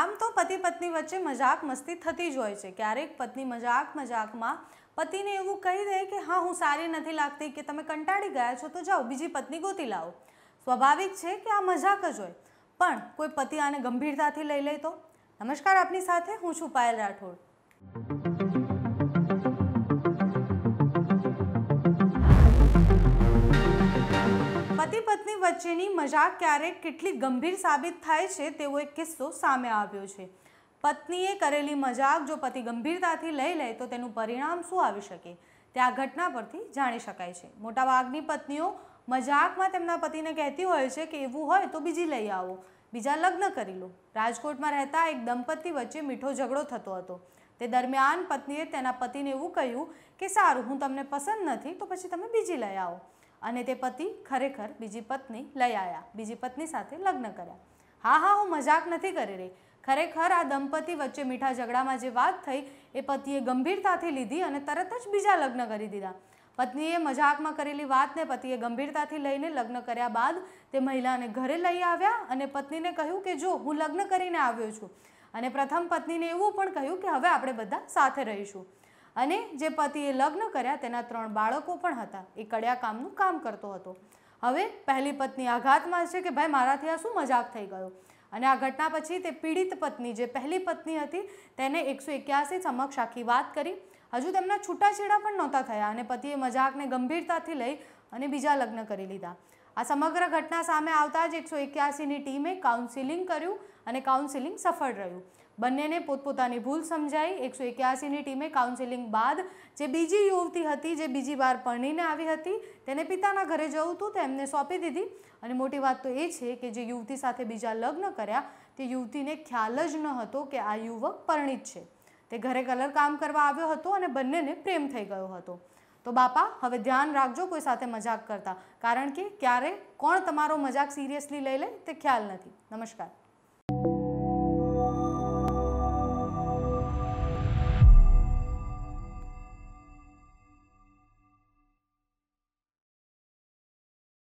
આમ તો પતિ પત્ની વચ્ચે મજાક મસ્તી થતી જ હોય છે ક્યારેક પત્ની મજાક મજાકમાં પતિને એવું કહી દે કે હા હું સારી નથી લાગતી કે તમે કંટાળી ગયા છો તો જાઓ બીજી પત્ની ગોતી લાવો સ્વાભાવિક છે કે આ મજાક જ હોય પણ કોઈ પતિ આને ગંભીરતાથી લઈ લે તો નમસ્કાર આપની સાથે હું છું પાયલ રાઠોડ વચ્ચેની મજાક ક્યારેક કેટલી ગંભીર સાબિત થાય છે તેવો એક કિસ્સો સામે આવ્યો છે પત્નીએ કરેલી મજાક જો પતિ ગંભીરતાથી લઈ લે તો તેનું પરિણામ શું આવી શકે તે આ ઘટના પરથી જાણી શકાય છે મોટાભાગની પત્નીઓ મજાકમાં તેમના પતિને કહેતી હોય છે કે એવું હોય તો બીજી લઈ આવો બીજા લગ્ન કરી લો રાજકોટમાં રહેતા એક દંપતી વચ્ચે મીઠો ઝઘડો થતો હતો તે દરમિયાન પત્નીએ તેના પતિને એવું કહ્યું કે સારું હું તમને પસંદ નથી તો પછી તમે બીજી લઈ આવો અને તે પતિ ખરેખર બીજી પત્ની લઈ આવ્યા બીજી પત્ની સાથે લગ્ન કર્યા હા હા હું મજાક નથી કરી રહી ખરેખર આ દંપતી વચ્ચે મીઠા ઝઘડામાં જે વાત થઈ એ પતિએ ગંભીરતાથી લીધી અને તરત જ બીજા લગ્ન કરી દીધા પત્નીએ મજાકમાં કરેલી વાતને પતિએ ગંભીરતાથી લઈને લગ્ન કર્યા બાદ તે મહિલાને ઘરે લઈ આવ્યા અને પત્નીને કહ્યું કે જો હું લગ્ન કરીને આવ્યો છું અને પ્રથમ પત્નીને એવું પણ કહ્યું કે હવે આપણે બધા સાથે રહીશું અને જે પતિએ લગ્ન કર્યા તેના ત્રણ બાળકો પણ હતા એ કડિયા કામનું કામ કરતો હતો હવે પહેલી પત્ની આઘાતમાં છે કે ભાઈ મારાથી આ શું મજાક થઈ ગયો અને આ ઘટના પછી તે પીડિત પત્ની જે પહેલી પત્ની હતી તેને એકસો એક્યાસી સમક્ષ આખી વાત કરી હજુ તેમના છૂટાછેડા પણ નહોતા થયા અને પતિએ મજાકને ગંભીરતાથી લઈ અને બીજા લગ્ન કરી લીધા આ સમગ્ર ઘટના સામે આવતા જ એકસો એક્યાસીની ટીમે કાઉન્સિલિંગ કર્યું અને કાઉન્સિલિંગ સફળ રહ્યું બંનેને પોતપોતાની ભૂલ સમજાઈ એકસો એક્યાસીની ટીમે કાઉન્સેલિંગ બાદ જે બીજી યુવતી હતી જે બીજી વાર પરણીને આવી હતી તેને પિતાના ઘરે જવું હતું તેમને સોંપી દીધી અને મોટી વાત તો એ છે કે જે યુવતી સાથે બીજા લગ્ન કર્યા તે યુવતીને ખ્યાલ જ ન હતો કે આ યુવક પરણિત છે તે ઘરે કલર કામ કરવા આવ્યો હતો અને બંનેને પ્રેમ થઈ ગયો હતો તો બાપા હવે ધ્યાન રાખજો કોઈ સાથે મજાક કરતા કારણ કે ક્યારે કોણ તમારો મજાક સિરિયસલી લઈ લે તે ખ્યાલ નથી નમસ્કાર